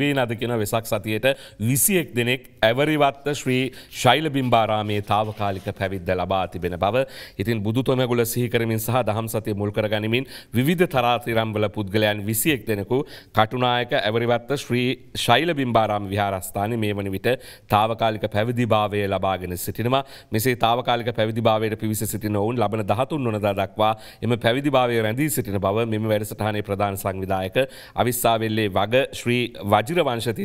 දැක්වේ නද කියෙන වෙසක් සතියට විසියෙක් දෙනෙක් ඇවරිවත්ත ශ්‍රී ශෛල බිම්බාරාමේ තාවකාලික පැවිද්ද ලබා තිබෙන බව ඉතින් බුදුතොමගුල සිහිකරමින් සහ දහම් සතිය මුල් කරගනිමින් විධ තරාතිරම්බල පුද්ගලයන් විසියෙක් දෙනෙකු කටුනායක ඇවරිවත්ත ශ්‍රී ශෛල බිම්බාරාම විහාරස්ථාන මේ වනි විට තාවකාලික පැවිදිභාවය ලබාගෙන සිටිනවා මෙසේ තාවකාලික පැවිදිභාවයට පිවිස සිටින ඔවුන් ලබන දහතුන් නොනදා දක්වා එම පැවිදිභාවය රැඳී සිටින බව මෙම වැඩසටහනේ ප්‍රධාන සංවිධායක අවිස්සාවෙල්ලේ වග ශ්‍රී වජ අජිරවංශති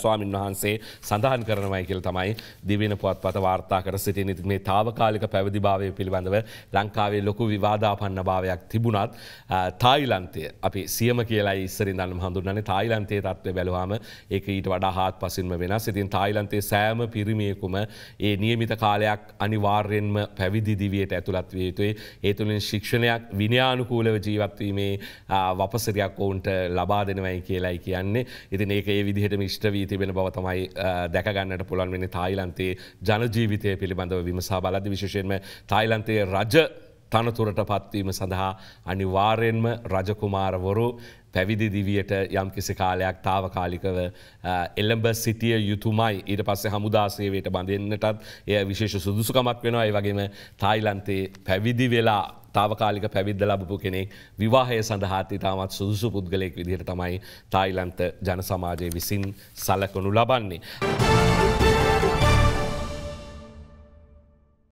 ස්වාමින් වහන්සේ සඳහන් කරනවයි කියල තමයි දිවෙන පුවත් පත වාර්තා කර සිටි නිති මේ තාවකාලික පැවිදිභාවය පිළිබඳව ලංකාවේ ලොකු විවාදාපන්න භාවයක් තිබුණත් තායිලන්තය අපි සියම කියලා ඉස්සරින් දන්න හඳුන්නන තායිලන්තේ තත්ව බැලවාම එක ඊට වඩා හත් පසින්ම වෙන සිතින් තායිලන්තේ සෑම පිරිමියකුම ඒ නියමිත කාලයක් අනිවාර්යෙන්ම පැවිදිදිවියට ඇතුළත්ව යුතුයි ඒතුළින් ශික්ෂණයක් විනයානුකූලව ජීවත්වීමේ වපසරයක් ඔවුන්ට ලබා දෙනවයි කියලයි කියන්නේ ඉති දෙනක ඒ විදිහට මිෂ්ටවී තිබෙන බව තමයි දැකගන්නට පුළන් වෙන තායිලන්තේ ජනජීවිතය පිළිබඳව විමසා බලද විශෂයෙන්ම තායිලන්තයේ රජ තනතුරට පත්වීම සඳහා අනිවාරයෙන්ම රජකුමාරවරු පැවිදි දිවියට යම් කිසි කාලයක් තාවකාලිකව එල්ලඹ සිටිය යුතුමයි ඊට පස්සේ හමුදාසේවයට බඳන්නටත් එය විශේෂ සුදුසුකමක් වෙනවා ඒ වගේම තායිලන්තේ පැවිදි වෙලා තාවකාලික පැවිද්ද ලබපු කෙනෙක් විවාහය සඳහාත් ඉතාමත් සුදුසු පුද්ගලයෙක් විදිහට තමයි තායිලන්ත ජන සමාජය විසින් සලකනු ලබන්නේ.